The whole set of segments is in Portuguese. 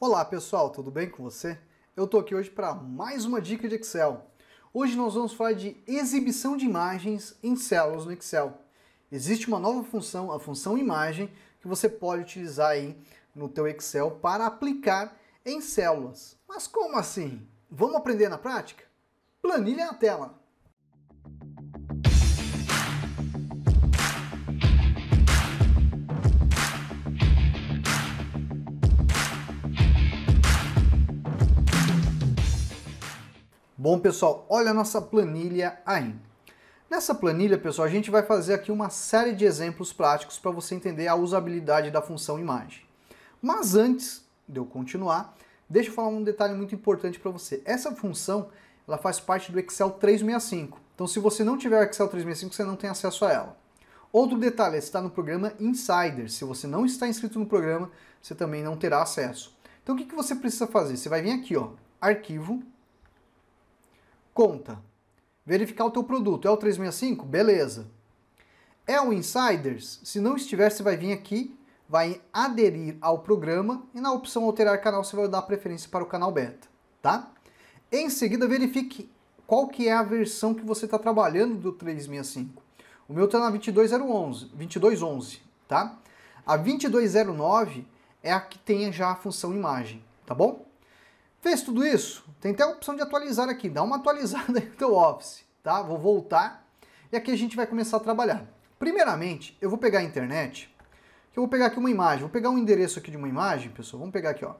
Olá pessoal, tudo bem com você? Eu tô aqui hoje para mais uma dica de Excel. Hoje nós vamos falar de exibição de imagens em células no Excel. Existe uma nova função, a função imagem, que você pode utilizar aí no teu Excel para aplicar em células. Mas como assim? Vamos aprender na prática? Planilha na tela. Bom, pessoal, olha a nossa planilha aí. Nessa planilha, pessoal, a gente vai fazer aqui uma série de exemplos práticos para você entender a usabilidade da função imagem. Mas antes de eu continuar, deixa eu falar um detalhe muito importante para você. Essa função, ela faz parte do Excel 365. Então, se você não tiver o Excel 365, você não tem acesso a ela. Outro detalhe, está no programa Insider. Se você não está inscrito no programa, você também não terá acesso. Então, o que, que você precisa fazer? Você vai vir aqui, ó, Arquivo, Conta. Verificar o teu produto. É o 365? Beleza. É o Insiders? Se não estiver, você vai vir aqui, vai aderir ao programa e na opção alterar canal você vai dar preferência para o canal beta, tá? Em seguida, verifique qual que é a versão que você está trabalhando do 365. O meu está na 22.11, 2211, tá? A 2209 é a que tem já a função imagem, tá bom? Fez tudo isso? Tem até a opção de atualizar aqui. Dá uma atualizada no teu Office, tá? Vou voltar e aqui a gente vai começar a trabalhar. Primeiramente, eu vou pegar a internet, eu vou pegar aqui uma imagem. Vou pegar um endereço aqui de uma imagem, pessoal. Vamos pegar aqui, ó.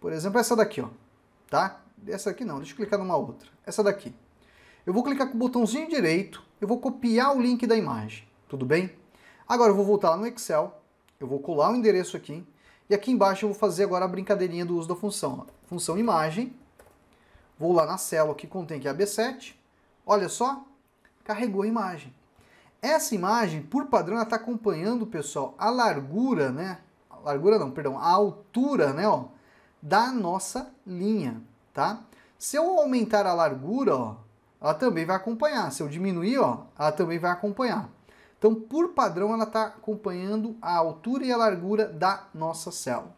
Por exemplo, essa daqui, ó. Tá? Essa aqui não, deixa eu clicar numa outra. Essa daqui. Eu vou clicar com o botãozinho direito, eu vou copiar o link da imagem, tudo bem? Agora eu vou voltar lá no Excel, eu vou colar o endereço aqui, e aqui embaixo eu vou fazer agora a brincadeirinha do uso da função. Ó função imagem, vou lá na célula que contém que é a B7, olha só, carregou a imagem. Essa imagem, por padrão, ela está acompanhando, pessoal, a largura, né? A largura não, perdão, a altura, né, ó, da nossa linha, tá? Se eu aumentar a largura, ó, ela também vai acompanhar. Se eu diminuir, ó, ela também vai acompanhar. Então, por padrão, ela está acompanhando a altura e a largura da nossa célula.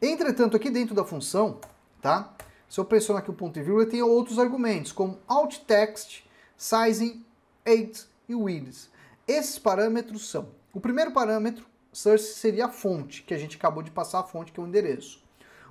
Entretanto, aqui dentro da função, tá? Se eu pressionar aqui o ponto e vírgula, tem outros argumentos, como alt text, sizing, height e width. Esses parâmetros são, o primeiro parâmetro, source, seria a fonte, que a gente acabou de passar a fonte, que é o endereço.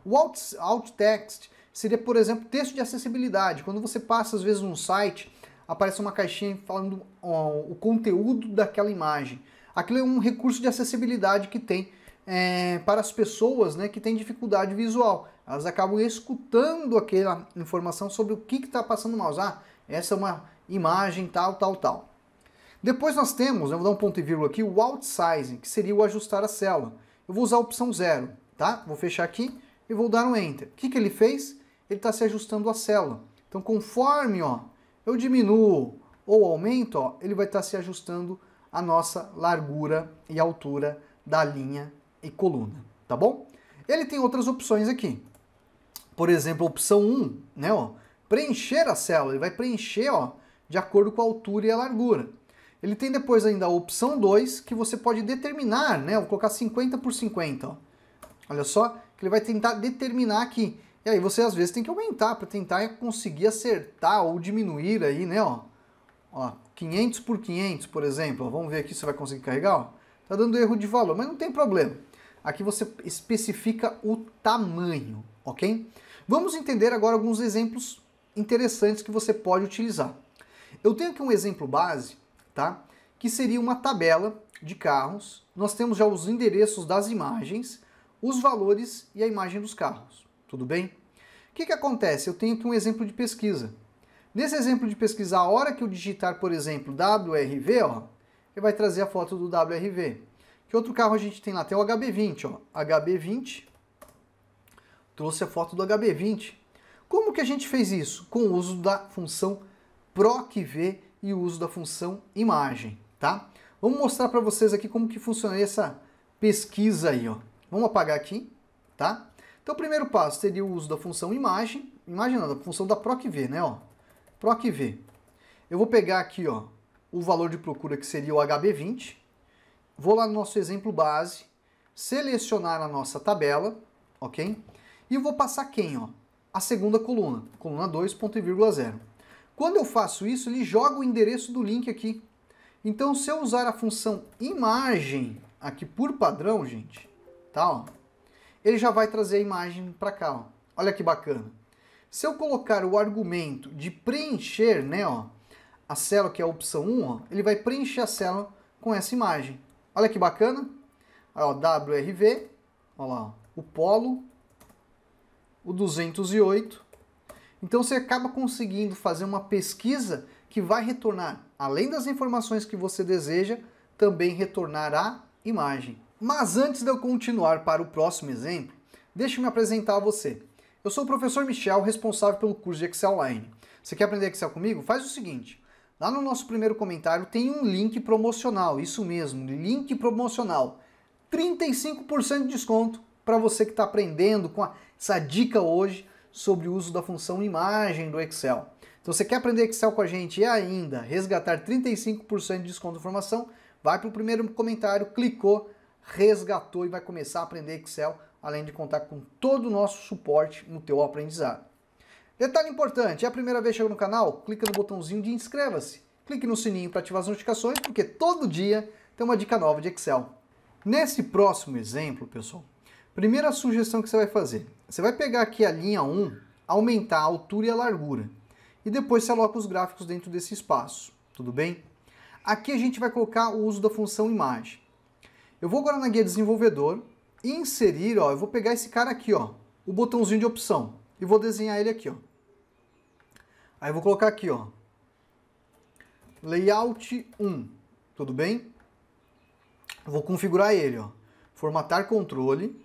O alt, alt text seria, por exemplo, texto de acessibilidade. Quando você passa, às vezes, num site, aparece uma caixinha falando ó, o conteúdo daquela imagem. Aquilo é um recurso de acessibilidade que tem é, para as pessoas né, que têm dificuldade visual elas acabam escutando aquela informação sobre o que está passando mal. Ah, essa é uma imagem tal, tal, tal. Depois nós temos, eu vou dar um ponto e vírgula aqui, o outsizing, que seria o ajustar a célula. Eu vou usar a opção zero, tá? Vou fechar aqui e vou dar um enter. O que, que ele fez? Ele está se ajustando a célula. Então, conforme ó, eu diminuo ou aumento, ó, ele vai estar tá se ajustando a nossa largura e altura da linha e coluna, tá bom? Ele tem outras opções aqui. Por exemplo, opção 1, né, ó, preencher a célula, ele vai preencher ó, de acordo com a altura e a largura. Ele tem depois ainda a opção 2, que você pode determinar, né, vou colocar 50 por 50, ó. olha só, que ele vai tentar determinar aqui. E aí você às vezes tem que aumentar para tentar conseguir acertar ou diminuir aí, né, ó. Ó, 500 por 500, por exemplo, ó, vamos ver aqui se vai conseguir carregar, ó. Tá dando erro de valor, mas não tem problema. Aqui você especifica o tamanho, ok? Vamos entender agora alguns exemplos interessantes que você pode utilizar. Eu tenho aqui um exemplo base, tá? Que seria uma tabela de carros. Nós temos já os endereços das imagens, os valores e a imagem dos carros. Tudo bem? O que, que acontece? Eu tenho aqui um exemplo de pesquisa. Nesse exemplo de pesquisa, a hora que eu digitar, por exemplo, WRV, ó, ele vai trazer a foto do WRV. Que outro carro a gente tem lá? Tem o HB20, ó. HB20, trouxe a foto do HB20. Como que a gente fez isso? Com o uso da função PROCV e o uso da função imagem, tá? Vamos mostrar para vocês aqui como que funciona essa pesquisa aí, ó. Vamos apagar aqui, tá? Então, o primeiro passo seria o uso da função imagem, imagem não, da função da PROCV, né, ó. PROCV. Eu vou pegar aqui, ó, o valor de procura que seria o HB20. Vou lá no nosso exemplo base, selecionar a nossa tabela, ok? E eu vou passar quem? Ó? A segunda coluna, coluna 2, ponto e vírgula zero. Quando eu faço isso, ele joga o endereço do link aqui. Então, se eu usar a função imagem aqui por padrão, gente, tá? Ó, ele já vai trazer a imagem para cá. Ó. Olha que bacana. Se eu colocar o argumento de preencher, né, ó, a célula que é a opção 1, ó, ele vai preencher a célula com essa imagem. Olha que bacana. Aí, ó, WRV, ó lá, ó, o polo o 208. Então você acaba conseguindo fazer uma pesquisa que vai retornar, além das informações que você deseja, também retornar a imagem. Mas antes de eu continuar para o próximo exemplo, deixe-me apresentar a você. Eu sou o professor Michel, responsável pelo curso de Excel Online. Você quer aprender Excel comigo? Faz o seguinte, Lá no nosso primeiro comentário tem um link promocional, isso mesmo, link promocional. 35% de desconto para você que está aprendendo com a essa dica hoje sobre o uso da função imagem do Excel. Então, você quer aprender Excel com a gente e ainda resgatar 35% de desconto de formação? Vai para o primeiro comentário, clicou, resgatou e vai começar a aprender Excel, além de contar com todo o nosso suporte no teu aprendizado. Detalhe importante, é a primeira vez que chega no canal? Clica no botãozinho de inscreva-se. Clique no sininho para ativar as notificações, porque todo dia tem uma dica nova de Excel. Nesse próximo exemplo, pessoal, Primeira sugestão que você vai fazer. Você vai pegar aqui a linha 1, aumentar a altura e a largura. E depois você aloca os gráficos dentro desse espaço, tudo bem? Aqui a gente vai colocar o uso da função imagem. Eu vou agora na guia desenvolvedor e inserir, ó, eu vou pegar esse cara aqui, ó, o botãozinho de opção e vou desenhar ele aqui, ó. Aí eu vou colocar aqui, ó, layout 1, tudo bem? Vou configurar ele, ó, formatar controle,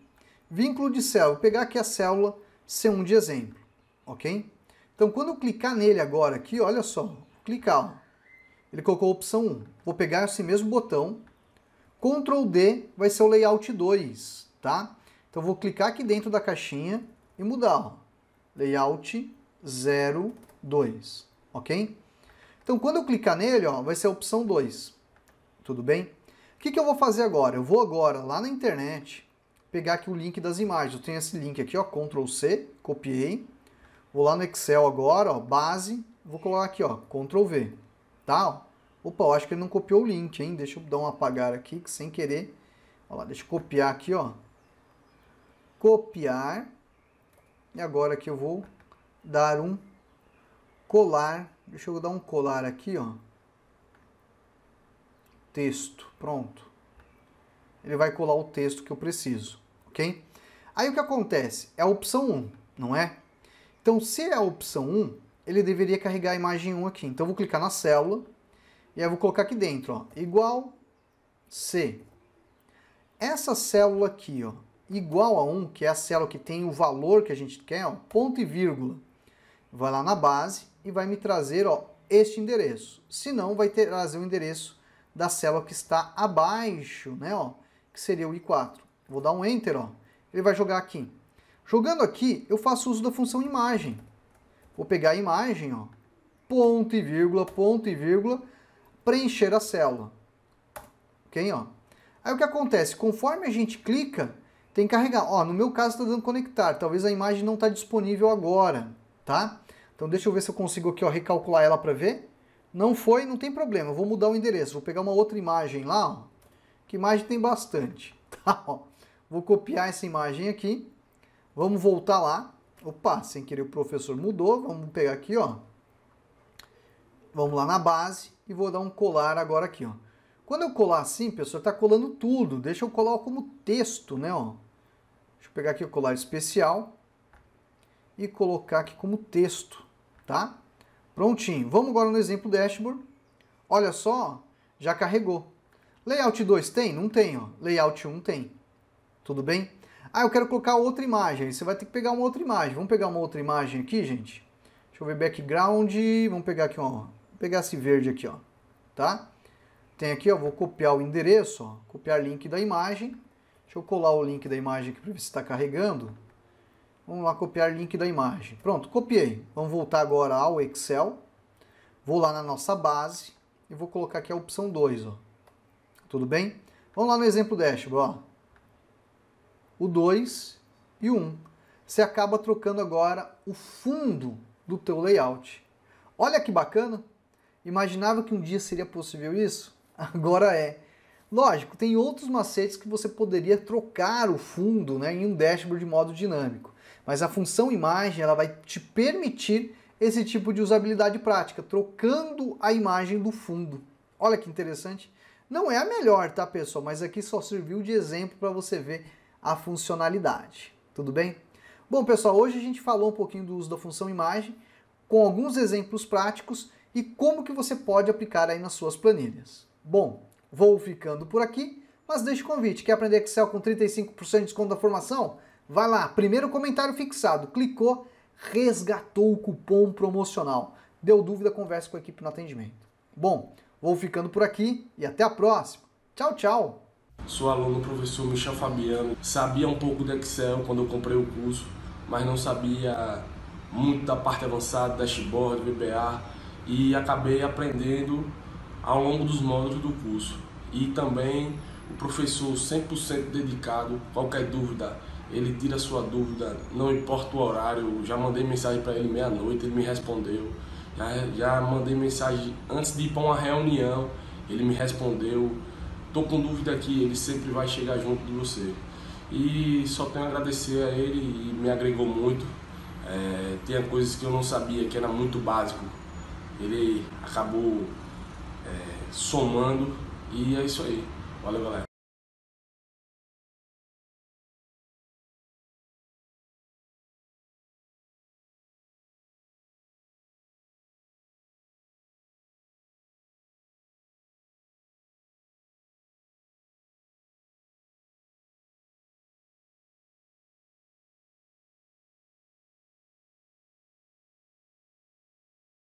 Vínculo de célula. Vou pegar aqui a célula C1 de exemplo, ok? Então, quando eu clicar nele agora aqui, olha só, clicar, ó. ele colocou a opção 1. Vou pegar esse mesmo botão, Ctrl D vai ser o layout 2, tá? Então, vou clicar aqui dentro da caixinha e mudar, ó. layout 02, ok? Então, quando eu clicar nele, ó, vai ser a opção 2, tudo bem? O que, que eu vou fazer agora? Eu vou agora lá na internet, pegar aqui o link das imagens. Eu tenho esse link aqui, ó, Ctrl C, copiei. Vou lá no Excel agora, ó, base, vou colocar aqui, ó, Ctrl V, tá? Opa, eu acho que ele não copiou o link, hein? Deixa eu dar um apagar aqui, que sem querer. lá, deixa eu copiar aqui, ó. Copiar. E agora que eu vou dar um colar. Deixa eu dar um colar aqui, ó. Texto, pronto ele vai colar o texto que eu preciso, ok? Aí o que acontece? É a opção 1, não é? Então, se é a opção 1, ele deveria carregar a imagem 1 aqui. Então, eu vou clicar na célula e aí vou colocar aqui dentro, ó, igual C. Essa célula aqui, ó, igual a 1, que é a célula que tem o valor que a gente quer, ó, ponto e vírgula. Vai lá na base e vai me trazer ó, este endereço. Se não, vai trazer o endereço da célula que está abaixo, né, ó, que seria o i4. Vou dar um Enter, ó. ele vai jogar aqui. Jogando aqui, eu faço uso da função imagem. Vou pegar a imagem, ó, ponto e vírgula, ponto e vírgula, preencher a célula. Ok? Ó. Aí o que acontece? Conforme a gente clica, tem que carregar. Ó, no meu caso está dando conectar, talvez a imagem não está disponível agora, tá? Então deixa eu ver se eu consigo aqui ó, recalcular ela para ver. Não foi, não tem problema, eu vou mudar o endereço, vou pegar uma outra imagem lá, ó que imagem tem bastante. Tá, ó. Vou copiar essa imagem aqui. Vamos voltar lá. Opa, sem querer o professor mudou. Vamos pegar aqui, ó. Vamos lá na base e vou dar um colar agora aqui, ó. Quando eu colar assim, pessoal, tá colando tudo. Deixa eu colar como texto, né, ó. Deixa eu pegar aqui o colar especial e colocar aqui como texto, tá? Prontinho. Vamos agora no exemplo dashboard. Olha só, já carregou. Layout 2 tem? Não tem, ó. Layout 1 tem. Tudo bem? Ah, eu quero colocar outra imagem. Você vai ter que pegar uma outra imagem. Vamos pegar uma outra imagem aqui, gente? Deixa eu ver background. Vamos pegar aqui, ó. Vou pegar esse verde aqui, ó. Tá? Tem aqui, ó. Vou copiar o endereço, ó. Copiar link da imagem. Deixa eu colar o link da imagem aqui para ver se está carregando. Vamos lá copiar link da imagem. Pronto, copiei. Vamos voltar agora ao Excel. Vou lá na nossa base e vou colocar aqui a opção 2, ó. Tudo bem? Vamos lá no exemplo dashboard. O 2 e o 1. Um. Você acaba trocando agora o fundo do teu layout. Olha que bacana! Imaginava que um dia seria possível isso? Agora é. Lógico, tem outros macetes que você poderia trocar o fundo né, em um dashboard de modo dinâmico, mas a função imagem ela vai te permitir esse tipo de usabilidade prática, trocando a imagem do fundo. Olha que interessante. Não é a melhor, tá, pessoal? Mas aqui só serviu de exemplo para você ver a funcionalidade. Tudo bem? Bom, pessoal, hoje a gente falou um pouquinho do uso da função imagem, com alguns exemplos práticos e como que você pode aplicar aí nas suas planilhas. Bom, vou ficando por aqui, mas deixe o convite. Quer aprender Excel com 35% de desconto da formação? Vai lá, primeiro comentário fixado, clicou, resgatou o cupom promocional. Deu dúvida, converse com a equipe no atendimento. Bom, Vou ficando por aqui e até a próxima. Tchau, tchau! Sou aluno do professor Michel Fabiano. Sabia um pouco do Excel quando eu comprei o curso, mas não sabia muito da parte avançada, dashboard, VBA, e acabei aprendendo ao longo dos módulos do curso. E também o professor 100% dedicado, qualquer dúvida, ele tira sua dúvida, não importa o horário, já mandei mensagem para ele meia-noite, ele me respondeu. Já mandei mensagem antes de ir para uma reunião, ele me respondeu. Tô com dúvida aqui, ele sempre vai chegar junto de você. E só tenho a agradecer a ele e me agregou muito. É, tinha coisas que eu não sabia, que era muito básico. Ele acabou é, somando e é isso aí. Valeu, galera.